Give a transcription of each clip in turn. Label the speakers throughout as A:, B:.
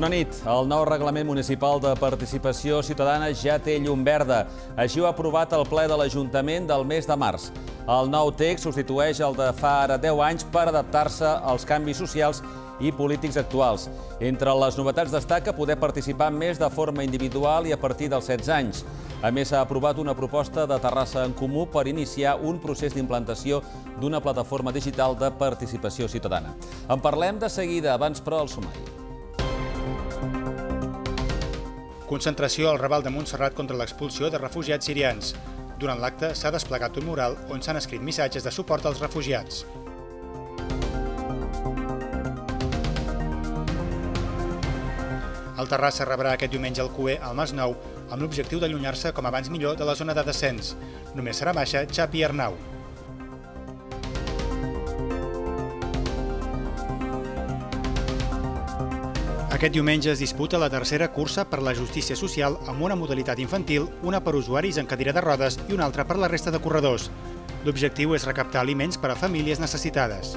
A: Bona nit. El nou reglament municipal de participació ciutadana ja té llum verda. Així ho ha aprovat el ple de l'Ajuntament del mes de març. El nou text substitueix el de fa ara 10 anys per adaptar-se als canvis socials i polítics actuals. Entre les novetats destaca poder participar més de forma individual i a partir dels 16 anys. A més, s'ha aprovat una proposta de Terrassa en Comú per iniciar un procés d'implantació d'una plataforma digital de participació ciutadana. En parlem de seguida, abans però el sumari.
B: Concentració al Raval de Montserrat contra l'expulsió de refugiats sirians. Durant l'acte s'ha desplegat un mural on s'han escrit missatges de suport als refugiats. El Terrassa rebrà aquest diumenge el CUE al Mas Nou amb l'objectiu d'allunyar-se com abans millor de la zona de descens. Només serà baixa Xapi Arnau. Aquest diumenge es disputa la tercera cursa per la justícia social amb una modalitat infantil, una per usuaris en cadira de rodes i una altra per la resta de corredors. L'objectiu és recaptar aliments per a famílies necessitades.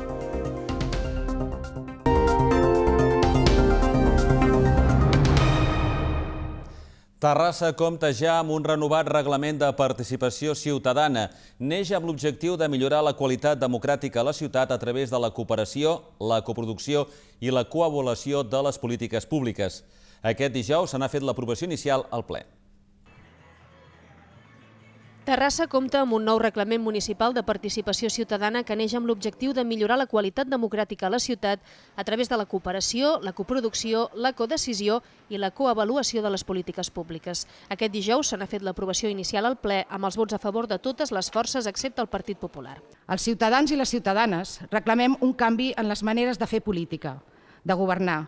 A: Terrassa compta ja amb un renovat reglament de participació ciutadana. Neix amb l'objectiu de millorar la qualitat democràtica a la ciutat a través de la cooperació, la coproducció i la coabulació de les polítiques públiques. Aquest dijous se n'ha fet l'aprovació inicial al ple.
C: Terrassa compta amb un nou reglament municipal de participació ciutadana que neix amb l'objectiu de millorar la qualitat democràtica a la ciutat a través de la cooperació, la coproducció, la codecisió i la coavaluació de les polítiques públiques. Aquest dijous se n'ha fet l'aprovació inicial al ple amb els
D: vots a favor de totes les forces excepte el Partit Popular. Els ciutadans i les ciutadanes reclamem un canvi en les maneres de fer política, de governar,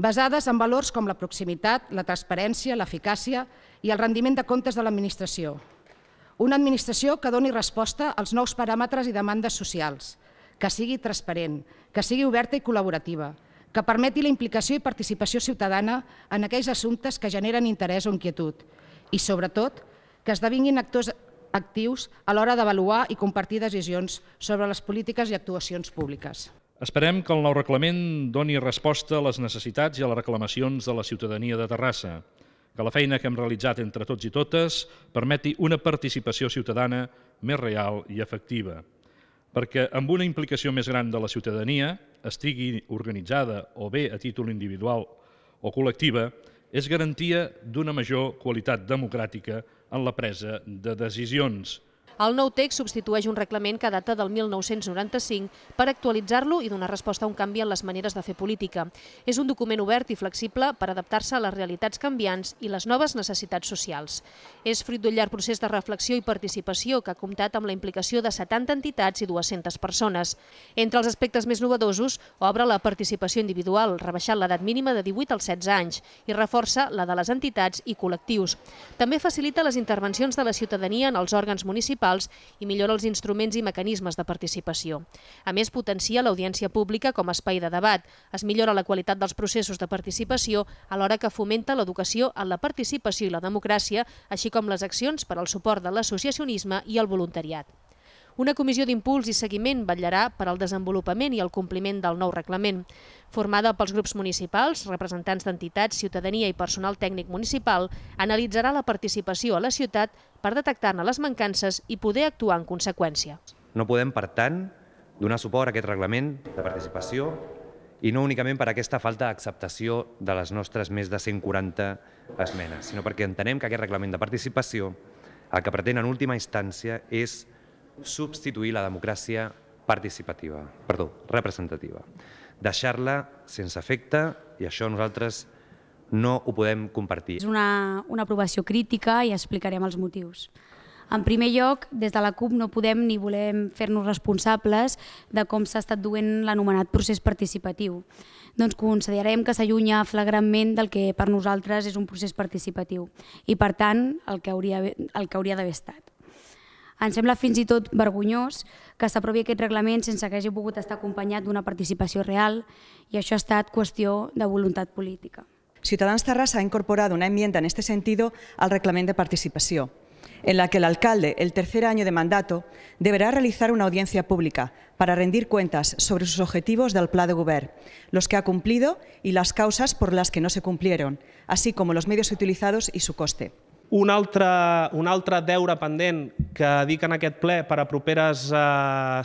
D: basades en valors com la proximitat, la transparència, l'eficàcia i el rendiment de comptes de l'administració una administració que doni resposta als nous paràmetres i demandes socials, que sigui transparent, que sigui oberta i col·laborativa, que permeti la implicació i participació ciutadana en aquells assumptes que generen interès o inquietud i, sobretot, que esdevinguin actors actius a l'hora d'avaluar i compartir decisions sobre les polítiques i actuacions públiques.
A: Esperem que el nou reglament doni resposta a les necessitats i a les reclamacions de la ciutadania de Terrassa que la feina que hem realitzat entre tots i totes permeti una participació ciutadana més real i efectiva, perquè amb una implicació més gran de la ciutadania, estigui organitzada o bé a títol individual o col·lectiva, és garantia d'una major qualitat democràtica en la presa de
E: decisions,
C: el nou text substitueix un reglament que data del 1995 per actualitzar-lo i donar resposta a un canvi en les maneres de fer política. És un document obert i flexible per adaptar-se a les realitats canviants i les noves necessitats socials. És fruit d'un llarg procés de reflexió i participació que ha comptat amb la implicació de 70 entitats i 200 persones. Entre els aspectes més novedosos, obre la participació individual, rebaixant l'edat mínima de 18 als 16 anys i reforça la de les entitats i col·lectius. També facilita les intervencions de la ciutadania en els òrgans municipals locals i millora els instruments i mecanismes de participació. A més, potencia l'audiència pública com a espai de debat, es millora la qualitat dels processos de participació alhora que fomenta l'educació en la participació i la democràcia, així com les accions per al suport de l'associacionisme i el voluntariat. Una comissió d'impuls i seguiment vetllarà per al desenvolupament i el compliment del nou reglament. Formada pels grups municipals, representants d'entitats, ciutadania i personal tècnic municipal, analitzarà la participació a la ciutat per detectar-ne les mancances i poder actuar en conseqüència.
F: No podem, per tant, donar suport a aquest reglament de participació i no únicament per aquesta falta d'acceptació de les nostres més de 140 esmenes, sinó perquè entenem que aquest reglament de participació el que pretén en última instància és substituir la democràcia participativa, perdó, representativa. Deixar-la sense efecte i això nosaltres no ho podem compartir. És
G: una, una aprovació crítica i explicarem els motius. En primer lloc, des de la CUP no podem ni volem fer-nos responsables de com s'ha estat duent l'anomenat procés participatiu. Doncs considerem que s'allunya flagrantment del que per nosaltres és un procés participatiu i, per tant, el que hauria, el que hauria d'haver estat. Ens sembla fins i tot vergonyós que el aquest reglament sense que hagi pogut estar acompanyat d'una participació real y això ha estat qüestió de voluntat política. Ciutadans
C: Terrassa ha incorporado una enmienda en este sentido al Reglamento de Participación, en la que el alcalde, el tercer año de mandato, deberá realizar una audiencia pública para rendir cuentas sobre sus objetivos del Pla de Govern, los que ha cumplido y las causas por las que no se cumplieron, así como los medios utilizados y su coste.
F: Un altre, un altre deure pendent que dic en aquest ple per a properes eh,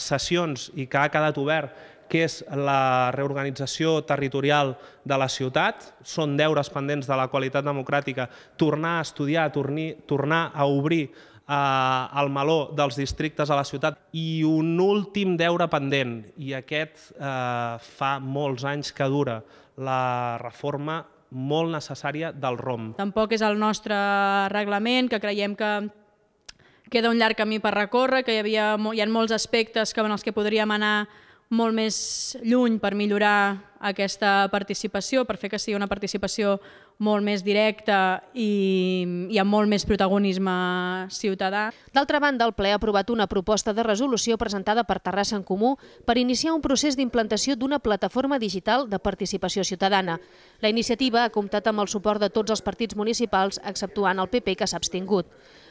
F: sessions i que ha quedat obert, que és la reorganització territorial de la ciutat. Són deures pendents de la qualitat democràtica. Tornar a estudiar, tornar a obrir eh, el meló dels districtes a la ciutat. I un últim deure pendent, i aquest eh, fa molts anys que dura, la reforma molt necessària del ROM.
C: Tampoc és el nostre reglament, que creiem que queda un llarg camí per recórrer, que hi, havia, hi ha molts aspectes que, en els que podríem anar molt més lluny per millorar aquesta participació, per fer que sigui una participació molt més directa i, i amb molt més protagonisme ciutadà. D'altra banda, el ple ha aprovat una proposta de resolució presentada per Terrassa en Comú per iniciar un procés d'implantació d'una plataforma digital de participació ciutadana. La iniciativa ha comptat amb el suport de tots els partits municipals, exceptuant el PP, que s'ha abstingut.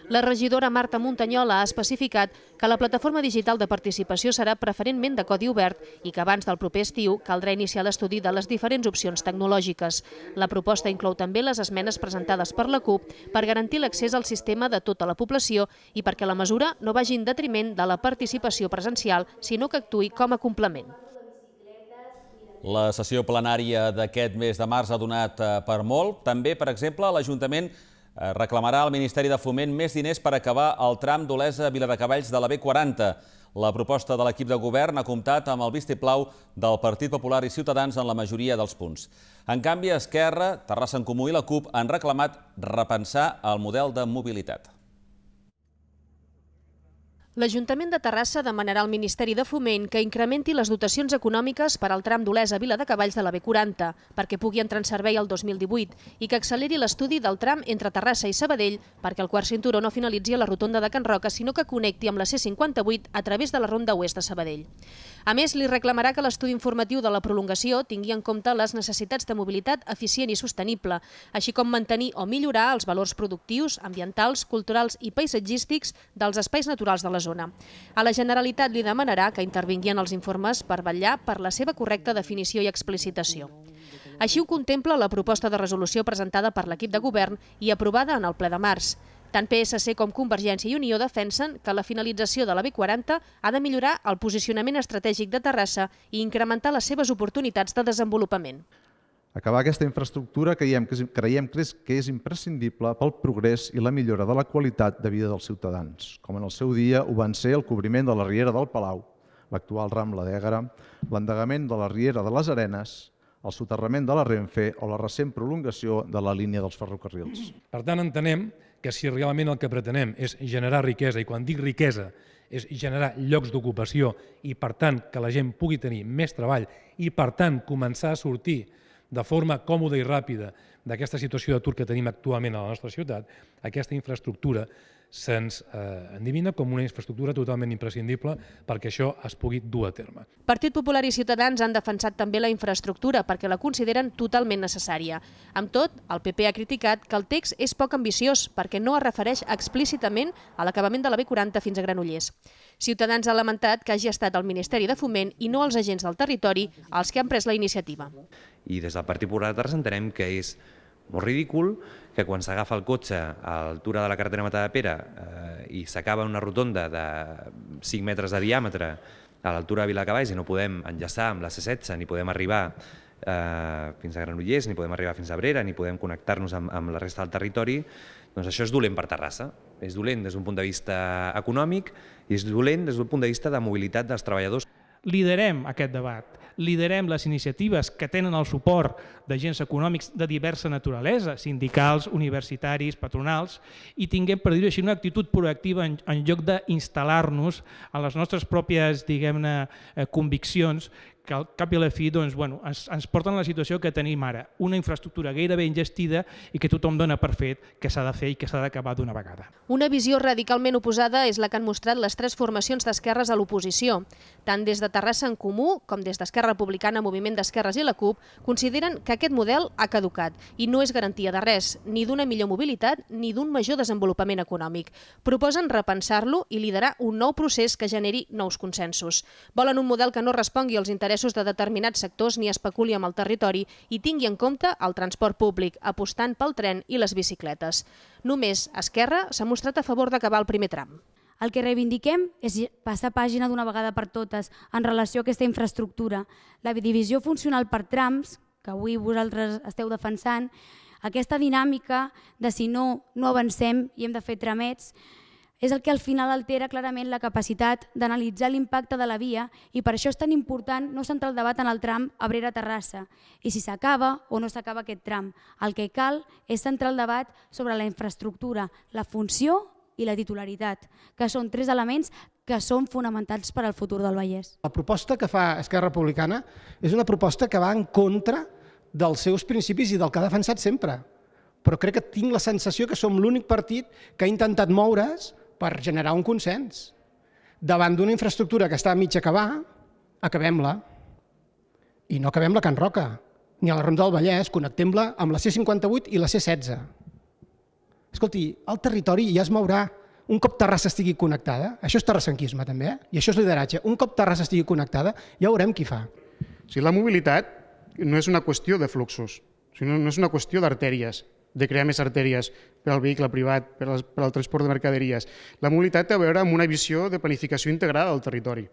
C: La regidora Marta Muntanyola ha especificat que la plataforma digital de participació serà preferentment de codi obert i que abans del proper estiu caldrà iniciar l'estudi de les diferents opcions tecnològiques. La proposta inclou també les esmenes presentades per la CUP per garantir l'accés al sistema de tota la població i perquè la mesura no vagi en detriment de la participació presencial, sinó que actui com a complement.
A: La sessió plenària d'aquest mes de març ha donat eh, per molt. També, per exemple, l'Ajuntament Eh, reclamarà al Ministeri de Foment més diners per acabar el tram d'Olesa-Viladecavalls de la B40. La proposta de l'equip de govern ha comptat amb el vistiplau del Partit Popular i Ciutadans en la majoria dels punts. En canvi, Esquerra, Terrassa en Comú i la CUP han reclamat repensar el model de mobilitat.
C: L'Ajuntament de Terrassa demanarà al Ministeri de Foment que incrementi les dotacions econòmiques per al tram d'Olesa a Vila de Cavalls de la B40 perquè pugui entrar en servei el 2018 i que acceleri l'estudi del tram entre Terrassa i Sabadell perquè el quart cinturó no finalitzi a la rotonda de Can Roca sinó que connecti amb la C58 a través de la ronda oest de Sabadell. A més, li reclamarà que l'estudi informatiu de la prolongació tingui en compte les necessitats de mobilitat eficient i sostenible, així com mantenir o millorar els valors productius, ambientals, culturals i paisatgístics dels espais naturals de la zona. A la Generalitat li demanarà que en els informes per vetllar per la seva correcta definició i explicitació. Així ho contempla la proposta de resolució presentada per l'equip de govern i aprovada en el ple de març. Tant PSC com Convergència i Unió defensen que la finalització de la B40 ha de millorar el posicionament estratègic de Terrassa i incrementar les seves oportunitats de desenvolupament.
F: Acabar aquesta infraestructura creiem que, és, creiem que és imprescindible pel progrés i la millora de la qualitat de vida dels ciutadans, com en el seu dia ho van ser el cobriment de la Riera del Palau, l'actual Rambla d'Ègara, l'endegament de la Riera de les Arenes, el soterrament de la Renfe o la recent prolongació de la línia dels ferrocarrils. Per tant, entenem que si realment el que pretenem és generar riquesa, i quan dic riquesa és generar llocs d'ocupació i, per tant, que la gent pugui tenir més treball i, per tant, començar a sortir de forma còmoda i ràpida d'aquesta situació d'atur que tenim actualment a la nostra ciutat, aquesta infraestructura se'ns eh, endivina com una infraestructura totalment imprescindible perquè això es pugui dur a terme.
C: Partit Popular i Ciutadans han defensat també la infraestructura perquè la consideren totalment necessària. Amb tot, el PP ha criticat que el text és poc ambiciós perquè no es refereix explícitament a l'acabament de la B40 fins a Granollers. Ciutadans ha lamentat que hagi estat el Ministeri de Foment i no els agents del territori els que han pres la iniciativa.
F: I des del Partit Popular entenem que és molt ridícul que quan s'agafa el cotxe a l'altura de la carretera Mata de Pere eh, i s'acaba una rotonda de 5 metres de diàmetre a l'altura de Vilacavalls i no podem enllaçar amb la C-16 ni podem arribar eh, fins a Granollers, ni podem arribar fins a Brera, ni podem connectar-nos amb, amb la resta del territori, doncs això és dolent per Terrassa. És dolent des d'un punt de vista econòmic i és dolent des d'un punt de vista de mobilitat dels treballadors.
E: Liderem aquest debat liderem les iniciatives que tenen el suport d'agents econòmics de diversa naturalesa, sindicals, universitaris, patronals, i tinguem, per dir-ho així, una actitud proactiva en, en lloc d'instal·lar-nos a les nostres pròpies, diguem-ne, eh, conviccions que al cap i a la fi doncs, bueno, ens, ens porten a la situació que tenim ara, una infraestructura gairebé ingestida i que tothom dona per fet que s'ha de fer i que s'ha d'acabar d'una vegada.
C: Una visió radicalment oposada és la que han mostrat les tres formacions d'esquerres a l'oposició. Tant des de Terrassa en Comú com des d'Esquerra Republicana, Moviment d'Esquerres i la CUP consideren que aquest model ha caducat i no és garantia de res, ni d'una millor mobilitat ni d'un major desenvolupament econòmic. Proposen repensar-lo i liderar un nou procés que generi nous consensos. Volen un model que no respongui als interessos interessos de determinats sectors ni especuli amb el territori i tingui en compte el transport públic, apostant
G: pel tren i les bicicletes. Només Esquerra s'ha mostrat a favor d'acabar el primer tram. El que reivindiquem és passar pàgina d'una vegada per totes en relació a aquesta infraestructura. La divisió funcional per trams, que avui vosaltres esteu defensant, aquesta dinàmica de si no, no avancem i hem de fer tramets, és el que al final altera clarament la capacitat d'analitzar l'impacte de la via i per això és tan important no centrar el debat en el tram Abrera-Terrassa i si s'acaba o no s'acaba aquest tram. El que cal és centrar el debat sobre la infraestructura, la funció i la titularitat, que són tres elements que són fonamentals per al futur del Vallès.
B: La proposta que fa Esquerra Republicana és una proposta que va en contra dels seus principis i del que ha defensat sempre. Però crec que tinc la sensació que som l'únic partit que ha intentat moure's per generar un consens. Davant d'una infraestructura que està a mig acabar, acabem-la. I no acabem la Can Roca, ni a la Ronda del Vallès, connectem-la amb la C58 i la C16. Escolti, el territori ja es mourà. Un cop Terrassa estigui connectada, això és terrassanquisme també, eh? i això és lideratge, un cop Terrassa estigui connectada, ja veurem qui fa. Si la mobilitat no és una qüestió de fluxos, o no és una qüestió d'artèries,
H: de crear més artèries per al vehicle privat, per, per al transport de mercaderies. La mobilitat té a veure amb una visió de planificació integrada del territori.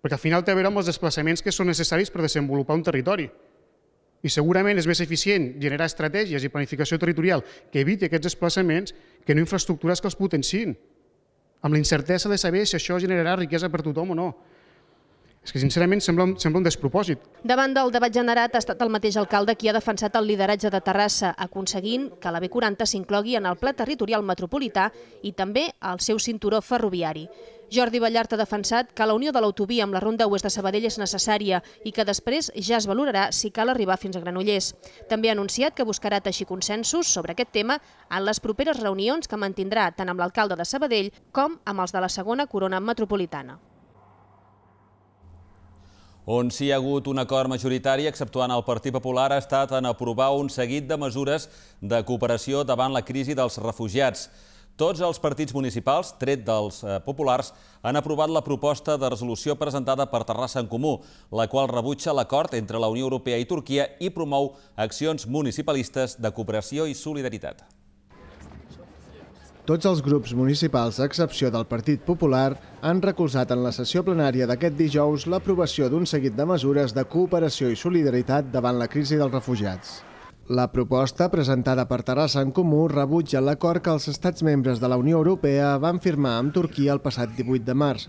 H: Perquè al final té a veure amb els desplaçaments que són necessaris per desenvolupar un territori. I segurament és més eficient generar estratègies i planificació territorial que eviti aquests desplaçaments que no infraestructures que els potenciïn, amb la incertesa de saber si això generarà riquesa per tothom o no. És que, sincerament, sembla un, sembla un despropòsit.
C: Davant del debat generat ha estat el mateix alcalde qui ha defensat el lideratge de Terrassa, aconseguint que la B40 s'inclogui en el pla territorial metropolità i també al seu cinturó ferroviari. Jordi Ballart ha defensat que la unió de l'autovia amb la Ronda Oest de Sabadell és necessària i que després ja es valorarà si cal arribar fins a Granollers. També ha anunciat que buscarà teixir consensos sobre aquest tema en les properes reunions que mantindrà tant amb l'alcalde de Sabadell com amb els de la segona corona metropolitana.
A: On sí ha hagut un acord majoritari, exceptuant el Partit Popular, ha estat en aprovar un seguit de mesures de cooperació davant la crisi dels refugiats. Tots els partits municipals, tret dels eh, populars, han aprovat la proposta de resolució presentada per Terrassa en Comú, la qual rebutja l'acord entre la Unió Europea i Turquia i promou accions municipalistes de cooperació i solidaritat.
H: Tots els grups municipals, a excepció del Partit Popular, han recolzat en la sessió plenària d'aquest dijous l'aprovació d'un seguit de mesures de cooperació i solidaritat davant la crisi dels refugiats. La proposta presentada per Terrassa en Comú rebutja l'acord que els estats membres de la Unió Europea van firmar amb Turquia el passat 18 de març,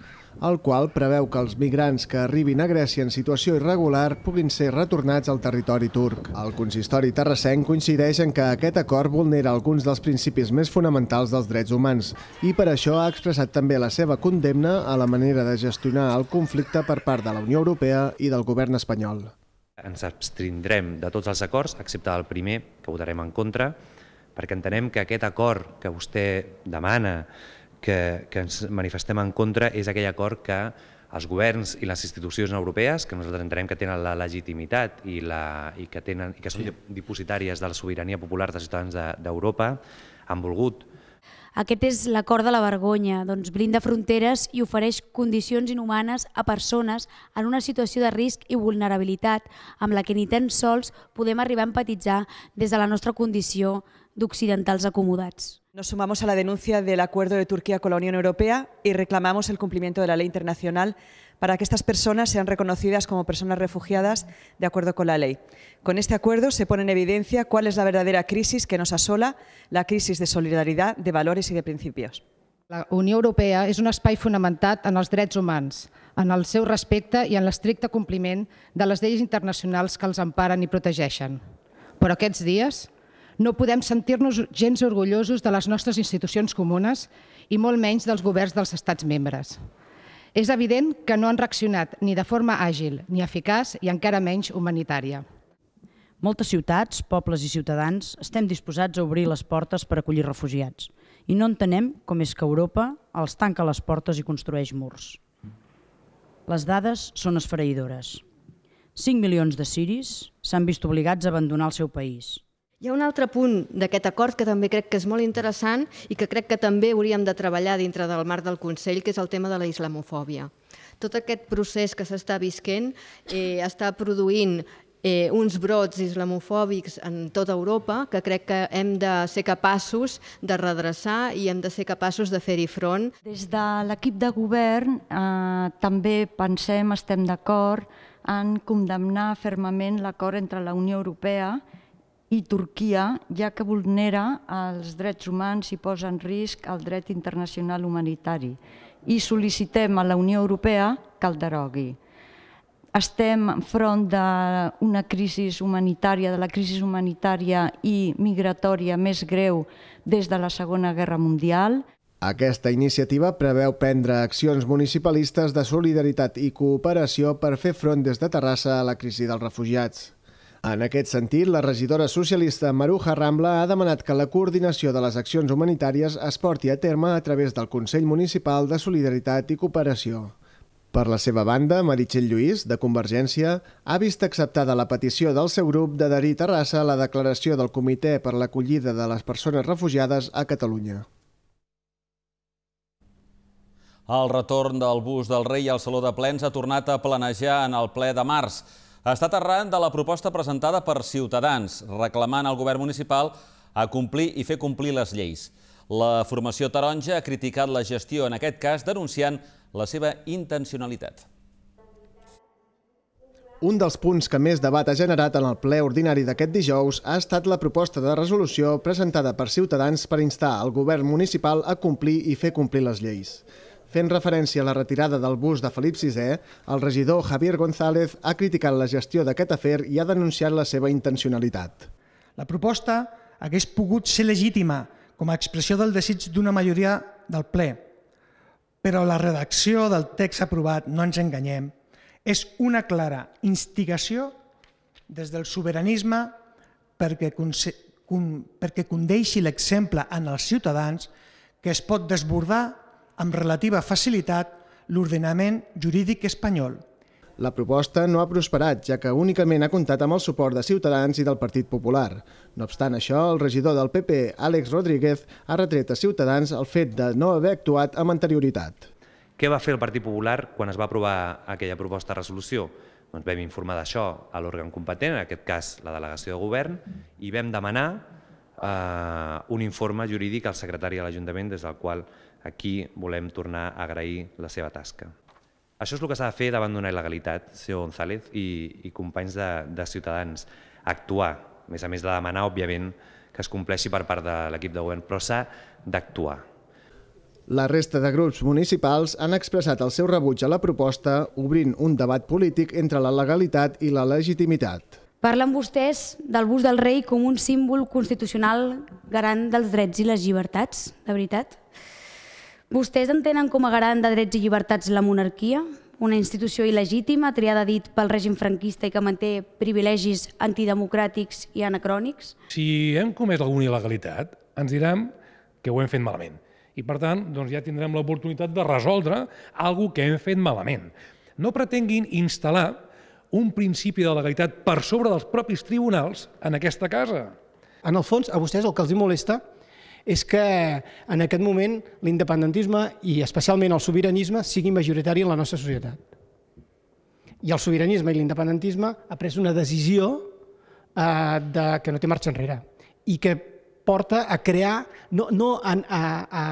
H: el qual preveu que els migrants que arribin a Grècia en situació irregular puguin ser retornats al territori turc. El consistori terrassenc coincideix en que aquest acord vulnera alguns dels principis més fonamentals dels drets humans i per això ha expressat també la seva condemna a la manera de gestionar el conflicte per part de la Unió Europea i del govern espanyol.
F: Ens abstindrem de tots els acords, excepte el primer, que votarem en contra, perquè entenem que aquest acord que vostè demana que, que ens manifestem en contra és aquell acord que els governs i les institucions europees, que nosaltres entenem que tenen la legitimitat i, la, i, que, tenen, i que són sí. dipositàries de la sobirania popular dels ciutadans d'Europa, de, han volgut
G: aquest és l'acord de la vergonya, doncs blinda fronteres i ofereix condicions inhumanes a persones en una situació de risc i vulnerabilitat amb la que ni tan sols podem arribar a empatitzar des de la nostra condició d'occidentals acomodats.
C: Nos sumamos a la denuncia del acuerdo de Turquía con la Unión Europea y reclamamos el cumplimiento de la ley internacional para que estas personas sean reconocidas como personas refugiadas de acuerdo con la ley. Con este acuerdo se pone en evidencia cuál es la verdadera crisis que nos asola, la crisis de solidaridad, de valores y de principios.
D: La Unió Europea és un espai fonamentat en els drets humans, en el seu respecte i en l'estricte compliment de les lleis internacionals que els emparen i protegeixen. Però aquests dies no podem sentir-nos gens orgullosos de les nostres institucions comunes i molt menys dels governs dels estats membres. És evident que no han reaccionat ni de forma àgil, ni eficaç i encara menys humanitària.
G: Moltes ciutats, pobles i ciutadans estem disposats a obrir les portes per acollir refugiats i no entenem com és que Europa els tanca les portes i construeix murs. Les dades són esfereïdores. 5 milions de siris s'han vist obligats a abandonar el seu país –
C: hi ha un altre punt d'aquest acord que també crec que és molt interessant i que crec que també hauríem de treballar dintre del marc del Consell, que és el tema de la islamofòbia. Tot aquest procés que s'està visquent eh, està produint eh, uns brots islamofòbics en tota Europa que
D: crec que hem de ser capaços de redreçar i hem de ser capaços de fer-hi front. Des de l'equip de govern eh, també pensem, estem d'acord en condemnar fermament l'acord entre la Unió Europea i i Turquia, ja que vulnera els drets humans i posa en risc el dret internacional humanitari i sol·licitem a la Unió Europea que el derogui. Estem enfront d'una crisi humanitària, de la crisi humanitària i migratòria més greu des de la Segona Guerra Mundial.
H: Aquesta iniciativa preveu prendre accions municipalistes de solidaritat i cooperació per fer front des de Terrassa a la crisi dels refugiats. En aquest sentit, la regidora socialista Maruja Rambla ha demanat que la coordinació de les accions humanitàries es porti a terme a través del Consell Municipal de Solidaritat i Cooperació. Per la seva banda, Meritxell Lluís, de Convergència, ha vist acceptada la petició del seu grup d'adherir Terrassa a la declaració del Comitè per l'acollida de les persones refugiades a Catalunya.
A: El retorn del bus del rei al Saló de Plens ha tornat a planejar en el ple de març estat arran de la proposta presentada per Ciutadans, reclamant al govern municipal a complir i fer complir les lleis. La formació taronja ha criticat la gestió, en aquest cas denunciant la seva intencionalitat.
H: Un dels punts que més debat ha generat en el ple ordinari d'aquest dijous ha estat la proposta de resolució presentada per Ciutadans per instar el govern municipal a complir i fer complir les lleis. Fent referència a la retirada del bus de Felip VI, el regidor Javier González ha criticat la gestió d'aquest afer i ha denunciat la seva intencionalitat.
B: La proposta hagués pogut ser legítima com a expressió del desig d'una majoria del ple, però la redacció del text aprovat, no ens enganyem, és una clara instigació des del sobiranisme perquè, perquè condeixi l'exemple en els ciutadans que es pot desbordar amb relativa facilitat l'ordenament jurídic espanyol.
H: La proposta no ha prosperat, ja que únicament ha comptat amb el suport de Ciutadans i del Partit Popular. No obstant això, el regidor del PP, Àlex Rodríguez, ha retret a Ciutadans el fet de no haver actuat amb anterioritat.
F: Què va fer el Partit Popular quan es va aprovar aquella proposta de resolució? Doncs vam informar d'això a l'òrgan competent, en aquest cas la delegació de govern, i vam demanar eh, un informe jurídic al secretari de l'Ajuntament des del qual Aquí volem tornar a agrair la seva tasca. Això és el que s'ha de fer davant d'una il·legalitat, senyor González i, i companys de, de Ciutadans. Actuar, a més a més de demanar, òbviament, que es compleixi per part de l'equip de govern, però s'ha d'actuar.
H: La resta de grups municipals han expressat el seu rebuig a la proposta, obrint un debat polític entre la legalitat i la legitimitat.
G: Parlen vostès del bus del rei com un símbol constitucional garant dels drets i les llibertats, de veritat? Vostès entenen com a garant de drets i llibertats la monarquia? Una institució il·legítima, triada dit pel règim franquista i que manté privilegis antidemocràtics i anacrònics?
F: Si hem comès alguna il·legalitat, ens diran que ho hem fet malament. I, per tant, doncs ja tindrem l'oportunitat de resoldre algo que hem fet malament. No pretenguin instal·lar un principi de legalitat per sobre dels propis tribunals en aquesta casa.
B: En el fons, a vostès el que els molesta és que en aquest moment l'independentisme i especialment el sobiranisme sigui majoritari en la nostra societat. I el sobiranisme i l'independentisme ha pres una decisió eh, de, que no té marxa enrere i que porta a crear, no, no a, a, a,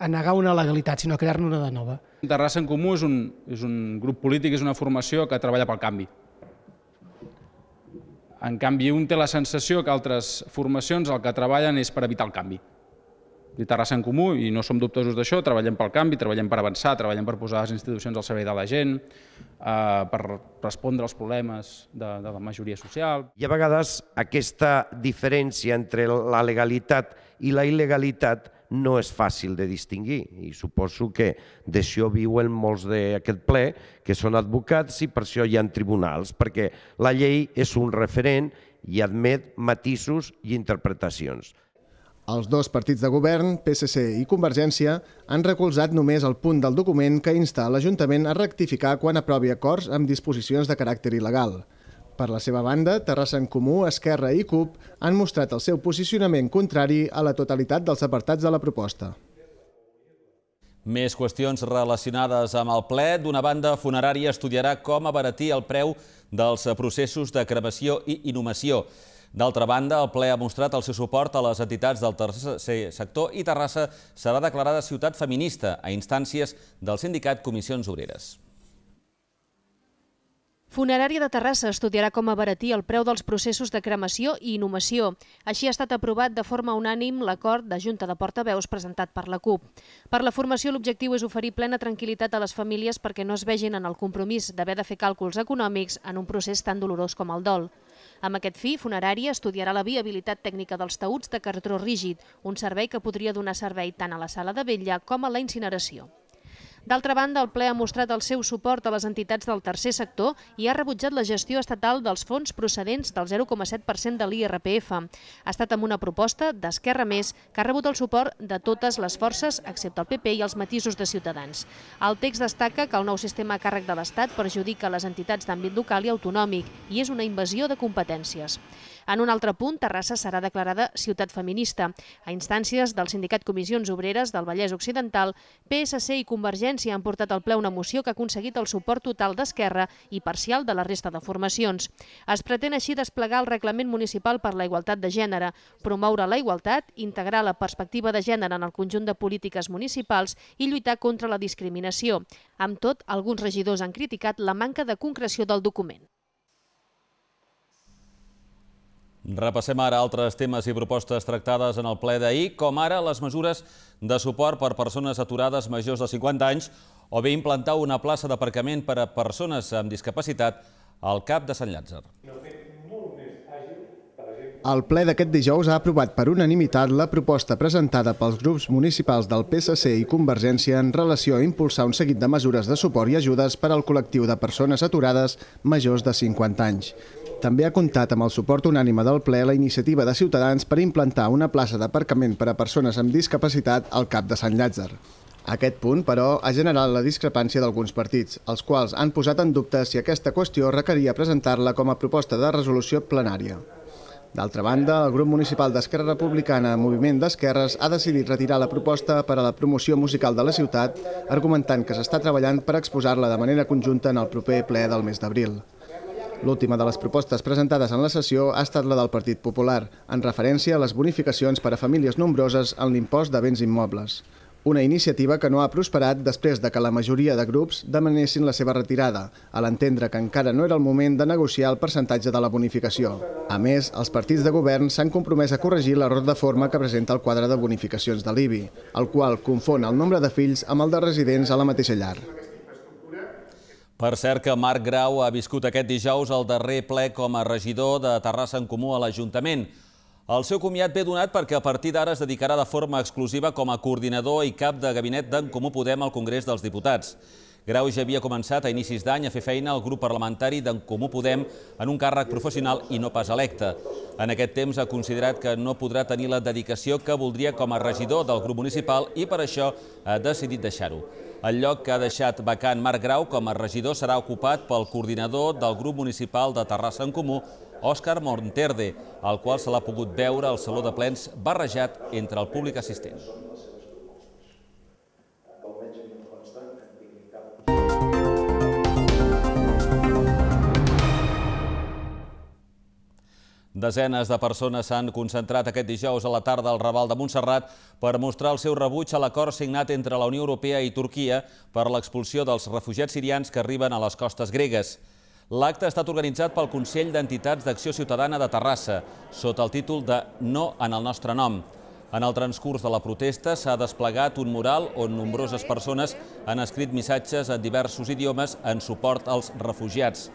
B: a negar una legalitat, sinó a crear-ne una de nova.
A: Terrassa en Comú és un, és un grup polític, és una formació que treballa pel canvi. En canvi, un té la sensació que altres formacions el que treballen és per evitar el canvi de Terrassa en comú i no som dubtosos d'això, treballem pel canvi,
F: treballem per avançar, treballem per posar les institucions al servei de la gent, eh, per respondre als problemes de, de la majoria social. I a vegades aquesta diferència entre la legalitat i la il·legalitat no és fàcil de distingir i suposo que d'això viuen molts d'aquest ple que són advocats i per això hi ha tribunals, perquè la llei és un referent i admet matisos i interpretacions.
H: Els dos partits de govern, PSC i Convergència, han recolzat només el punt del document que insta l'Ajuntament a rectificar quan aprovi acords amb disposicions de caràcter il·legal. Per la seva banda, Terrassa en Comú, Esquerra i CUP han mostrat el seu posicionament contrari a la totalitat dels apartats de la proposta.
A: Més qüestions relacionades amb el ple. D'una banda, Funerària estudiarà com abaratir el preu dels processos de cremació i inhumació. D'altra banda, el ple ha mostrat el seu suport a les entitats del tercer sector i Terrassa serà declarada ciutat feminista a instàncies del sindicat Comissions Obreres.
C: Funerària de Terrassa estudiarà com abaratir el preu dels processos de cremació i inhumació. Així ha estat aprovat de forma unànim l'acord de Junta de Portaveus presentat per la CUP. Per la formació, l'objectiu és oferir plena tranquil·litat a les famílies perquè no es vegin en el compromís d'haver de fer càlculs econòmics en un procés tan dolorós com el dol. Amb aquest fi, Funerària estudiarà la viabilitat tècnica dels taüts de cartró rígid, un servei que podria donar servei tant a la sala de vetlla com a la incineració. D'altra banda, el ple ha mostrat el seu suport a les entitats del tercer sector i ha rebutjat la gestió estatal dels fons procedents del 0,7% de l'IRPF. Ha estat amb una proposta d'Esquerra Més que ha rebut el suport de totes les forces, excepte el PP i els matisos de Ciutadans. El text destaca que el nou sistema a càrrec de l'Estat perjudica les entitats d'àmbit local i autonòmic i és una invasió de competències. En un altre punt, Terrassa serà declarada ciutat feminista. A instàncies del Sindicat Comissions Obreres del Vallès Occidental, PSC i Convergència han portat al ple una moció que ha aconseguit el suport total d'Esquerra i parcial de la resta de formacions. Es pretén així desplegar el Reglament Municipal per la Igualtat de Gènere, promoure la igualtat, integrar la perspectiva de gènere en el conjunt de polítiques municipals i lluitar contra la discriminació. Amb tot, alguns regidors han criticat la manca de concreció del document.
A: Repassem ara altres temes i propostes tractades en el ple d'ahir, com ara les mesures de suport per persones aturades majors de 50 anys o bé implantar una plaça d'aparcament per a persones amb discapacitat al cap de Sant Llàtzer.
H: El ple d'aquest dijous ha aprovat per unanimitat la proposta presentada pels grups municipals del PSC i Convergència en relació a impulsar un seguit de mesures de suport i ajudes per al col·lectiu de persones aturades majors de 50 anys. També ha comptat amb el suport unànime del ple la iniciativa de Ciutadans per implantar una plaça d'aparcament per a persones amb discapacitat al cap de Sant Llàtzer. Aquest punt, però, ha generat la discrepància d'alguns partits, els quals han posat en dubte si aquesta qüestió requeria presentar-la com a proposta de resolució plenària. D'altra banda, el grup municipal d'Esquerra Republicana Moviment d'Esquerres ha decidit retirar la proposta per a la promoció musical de la ciutat, argumentant que s'està treballant per exposar-la de manera conjunta en el proper ple del mes d'abril. L'última de les propostes presentades en la sessió ha estat la del Partit Popular, en referència a les bonificacions per a famílies nombroses en l'impost de béns immobles. Una iniciativa que no ha prosperat després de que la majoria de grups demanessin la seva retirada, a l'entendre que encara no era el moment de negociar el percentatge de la bonificació. A més, els partits de govern s'han compromès a corregir l'error de forma que presenta el quadre de bonificacions de l'IBI, el qual confon el nombre de fills amb el de residents a la mateixa llar.
A: Per cert que Marc Grau ha viscut aquest dijous el darrer ple com a regidor de Terrassa en Comú a l'Ajuntament. El seu comiat ve donat perquè a partir d'ara es dedicarà de forma exclusiva com a coordinador i cap de gabinet d'en Comú Podem al Congrés dels Diputats. Grau ja havia començat a inicis d'any a fer feina al grup parlamentari d'en Comú Podem en un càrrec professional i no pas electe. En aquest temps ha considerat que no podrà tenir la dedicació que voldria com a regidor del grup municipal i per això ha decidit deixar-ho. El lloc que ha deixat vacant Marc Grau com a regidor serà ocupat pel coordinador del grup municipal de Terrassa en Comú, Òscar Monterde, al qual se l'ha pogut veure al Saló de Plens barrejat entre el públic assistent. Desenes de persones s'han concentrat aquest dijous a la tarda al Raval de Montserrat per mostrar el seu rebuig a l'acord signat entre la Unió Europea i Turquia per l'expulsió dels refugiats sirians que arriben a les costes gregues. L'acte ha estat organitzat pel Consell d'Entitats d'Acció Ciutadana de Terrassa, sota el títol de No en el nostre nom. En el transcurs de la protesta s'ha desplegat un mural on nombroses persones han escrit missatges en diversos idiomes en suport als refugiats.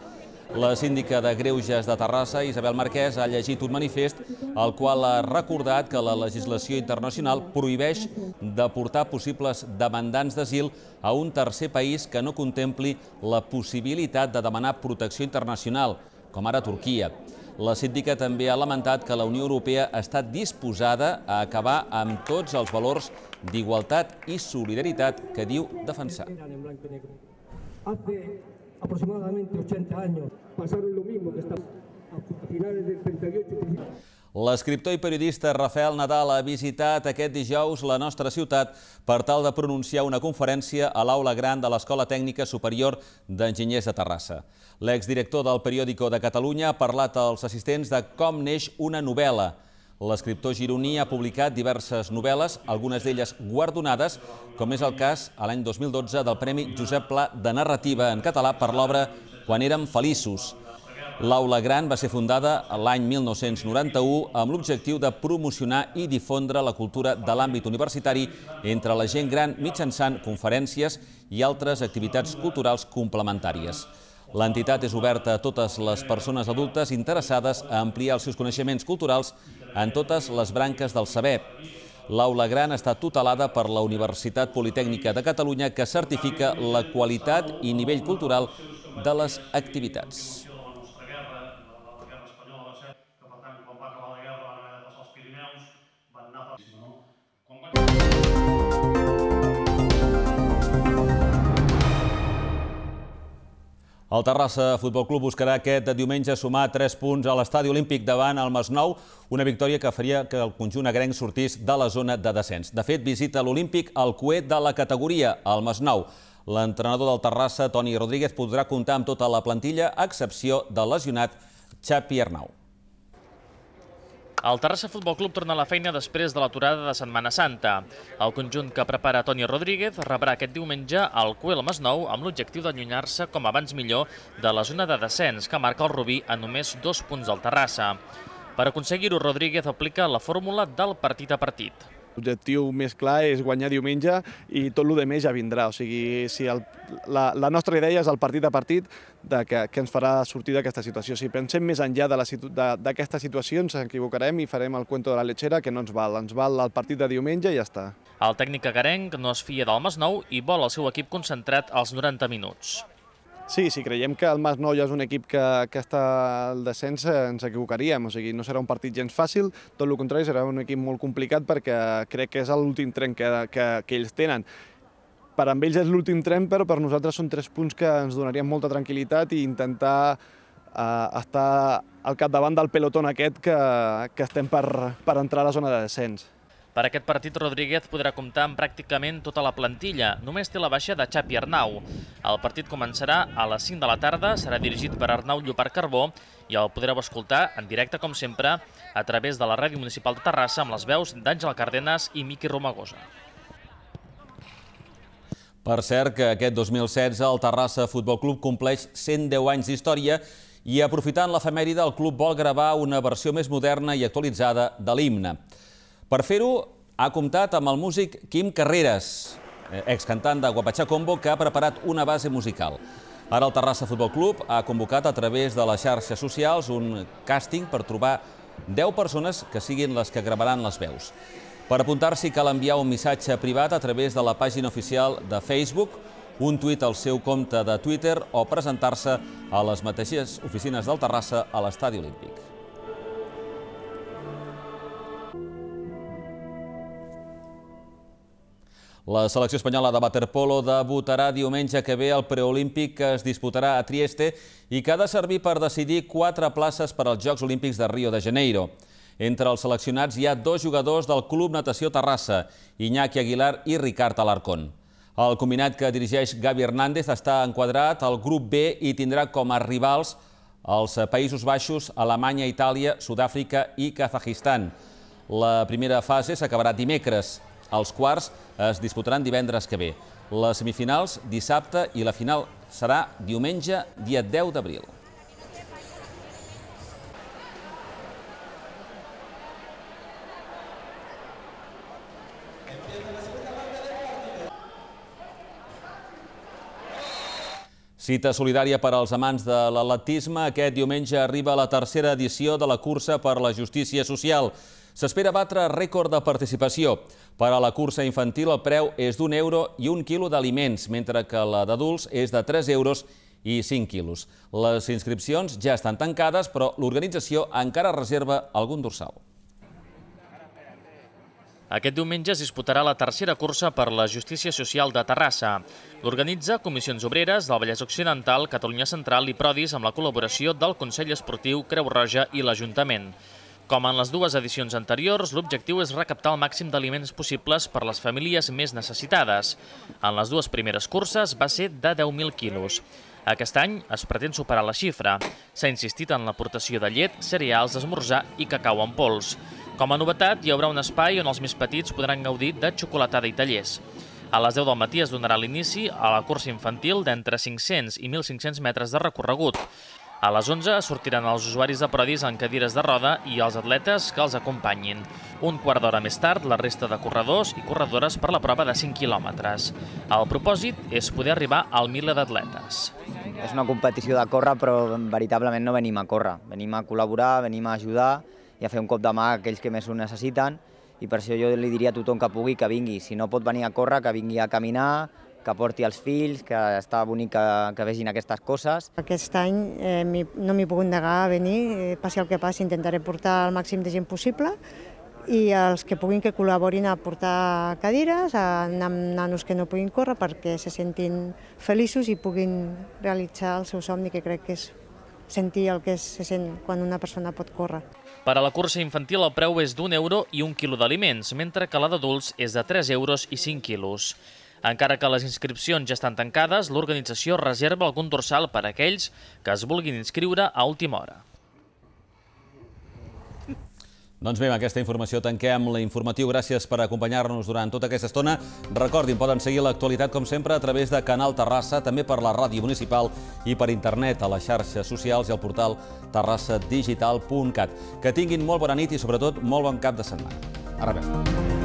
A: La síndica de Greuges de Terrassa, Isabel Marquès, ha llegit un manifest al qual ha recordat que la legislació internacional prohibeix deportar possibles demandants d'asil a un tercer país que no contempli la possibilitat de demanar protecció internacional, com ara Turquia. La síndica també ha lamentat que la Unió Europea està disposada a acabar amb tots els valors d'igualtat i solidaritat que diu defensar
B: aproximadamente 80 años, pasaron lo mismo que estamos a finales
C: del 38.
A: L'escriptor i periodista Rafael Nadal ha visitat aquest dijous la nostra ciutat per tal de pronunciar una conferència a l'aula gran de l'Escola Tècnica Superior d'Enginyers de Terrassa. L'exdirector del periòdico de Catalunya ha parlat als assistents de com neix una novel·la, L'escriptor gironí ha publicat diverses novel·les, algunes d'elles guardonades, com és el cas a l'any 2012 del Premi Josep Pla de Narrativa en català per l'obra Quan érem feliços. L'Aula Gran va ser fundada l'any 1991 amb l'objectiu de promocionar i difondre la cultura de l'àmbit universitari entre la gent gran mitjançant conferències i altres activitats culturals complementàries. L'entitat és oberta a totes les persones adultes interessades a ampliar els seus coneixements culturals en totes les branques del saber. L'aula gran està tutelada per la Universitat Politècnica de Catalunya que certifica la qualitat i nivell cultural de les activitats. El Terrassa Futbol Club buscarà aquest diumenge sumar 3 punts a l'estadi olímpic davant el Masnou, una victòria que faria que el conjunt agrenc sortís de la zona de descens. De fet, visita l'olímpic al coet de la categoria, el Masnou. L'entrenador del Terrassa, Toni Rodríguez, podrà comptar amb tota la plantilla, a excepció del lesionat Xapi Arnau.
E: El Terrassa Futbol Club torna a la feina després de l'aturada de Setmana Santa. El conjunt que prepara Toni Rodríguez rebrà aquest diumenge el Cuel Masnou amb l'objectiu d'allunyar-se com abans millor de la zona de descens que marca el Rubí a només dos punts del Terrassa. Per aconseguir-ho, Rodríguez aplica la fórmula del partit a partit.
H: L'objectiu més clar és guanyar diumenge i tot el que més ja vindrà. O sigui, si el, la, la nostra idea és el partit a partit de que, que ens farà sortir d'aquesta situació. Si pensem més enllà d'aquesta situ, situació ens equivocarem i farem el cuento de la lechera que no ens val. Ens val el partit de diumenge i ja està.
E: El tècnic agarenc no es fia del Masnou i vol el seu equip concentrat als 90 minuts.
H: Sí, si creiem que el Masnou és un equip que, que està al descens eh, ens equivocaríem, o sigui, no serà un partit gens fàcil, tot el contrari, serà un equip molt complicat perquè crec que és l'últim tren que, que, que ells tenen per amb ells és l'últim tren, però per nosaltres són tres punts que ens donarien molta tranquil·litat i intentar eh, estar al capdavant del pelotón aquest que, que estem per, per entrar a la zona de
E: descens. Per aquest partit, Rodríguez podrà comptar amb pràcticament tota la plantilla. Només té la baixa de Xapi Arnau. El partit començarà a les 5 de la tarda, serà dirigit per Arnau Llopar Carbó i el podreu escoltar en directe, com sempre, a través de la Ràdio Municipal de Terrassa amb les veus d'Àngel Cardenas i Miqui Romagosa.
A: Per cert, que aquest 2016 el Terrassa Futbol Club compleix 110 anys d'història i aprofitant l'efemèride, el club vol gravar una versió més moderna i actualitzada de l'himne. Per fer-ho, ha comptat amb el músic Quim Carreras, eh, excantant de Guapatxà Combo, que ha preparat una base musical. Ara el Terrassa Futbol Club ha convocat a través de les xarxes socials un càsting per trobar 10 persones que siguin les que gravaran les veus. Per apuntar-s'hi cal enviar un missatge privat a través de la pàgina oficial de Facebook, un tuit al seu compte de Twitter o presentar-se a les mateixes oficines del Terrassa a l'Estadi Olímpic. La selecció espanyola de waterpolo debutarà diumenge que ve al preolímpic que es disputarà a Trieste i que ha de servir per decidir quatre places per als Jocs Olímpics de Rio de Janeiro. Entre els seleccionats hi ha dos jugadors del Club Natació Terrassa, Iñaki Aguilar i Ricard Alarcón. El combinat que dirigeix Gavi Hernández està enquadrat al grup B i tindrà com a rivals els Països Baixos, Alemanya, Itàlia, Sud-àfrica i Kazajistan. La primera fase s'acabarà dimecres. Els quarts es disputaran divendres que ve. Les semifinals dissabte i la final serà diumenge, dia 10 d'abril. Cita solidària per als amants de l'atletisme. Aquest diumenge arriba la tercera edició de la cursa per la justícia social. S'espera batre rècord de participació. Per a la cursa infantil el preu és d'un euro i un quilo d'aliments, mentre que la d'adults és de 3 euros i 5 quilos. Les inscripcions ja estan tancades, però l'organització encara reserva algun dorsal.
E: Aquest diumenge es disputarà la tercera cursa per la justícia social de Terrassa. L'organitza Comissions Obreres del Vallès Occidental, Catalunya Central i Prodis amb la col·laboració del Consell Esportiu Creu Roja i l'Ajuntament. Com en les dues edicions anteriors, l'objectiu és recaptar el màxim d'aliments possibles per les famílies més necessitades. En les dues primeres curses va ser de 10.000 quilos. Aquest any es pretén superar la xifra. S'ha insistit en l'aportació de llet, cereals, esmorzar i cacau en pols. Com a novetat, hi haurà un espai on els més petits podran gaudir de xocolatada i tallers. A les 10 del matí es donarà l'inici a la cursa infantil d'entre 500 i 1.500 metres de recorregut. A les 11 sortiran els usuaris de Prodis en cadires de roda i els atletes que els acompanyin. Un quart d'hora més tard, la resta de corredors i corredores per la prova de 5 quilòmetres. El propòsit és poder arribar al miler d'atletes.
G: És una competició de córrer, però veritablement no venim a córrer. Venim a col·laborar, venim a ajudar i a fer un cop de mà a aquells que més ho necessiten i per això jo li diria a tothom que pugui que vingui. Si no pot venir a córrer, que vingui a caminar, que porti els fills, que està bonic que, que vegin aquestes coses.
C: Aquest any eh, no m'hi puc negar a venir, eh, passi el que passi, intentaré portar el màxim de gent possible i els que puguin que col·laborin a portar cadires, a anar amb nanos que no puguin córrer perquè se sentin feliços i puguin realitzar el seu somni, que crec que és sentir el que se sent quan una persona pot córrer.
E: Per a la cursa infantil el preu és d'un euro i un quilo d'aliments, mentre que la d'adults és de 3 euros i 5 quilos. Encara que les inscripcions ja estan tancades, l'organització reserva algun dorsal per a aquells que es vulguin inscriure a última hora.
A: Doncs bé, amb aquesta informació tanquem l'informatiu. Gràcies per acompanyar-nos durant tota aquesta estona. Recordin, poden seguir l'actualitat, com sempre, a través de Canal Terrassa, també per la ràdio municipal i per internet, a les xarxes socials i al portal terrassadigital.cat. Que tinguin molt bona nit i, sobretot, molt bon cap de setmana. A reveure.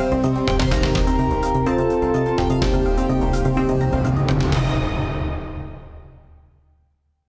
A: Música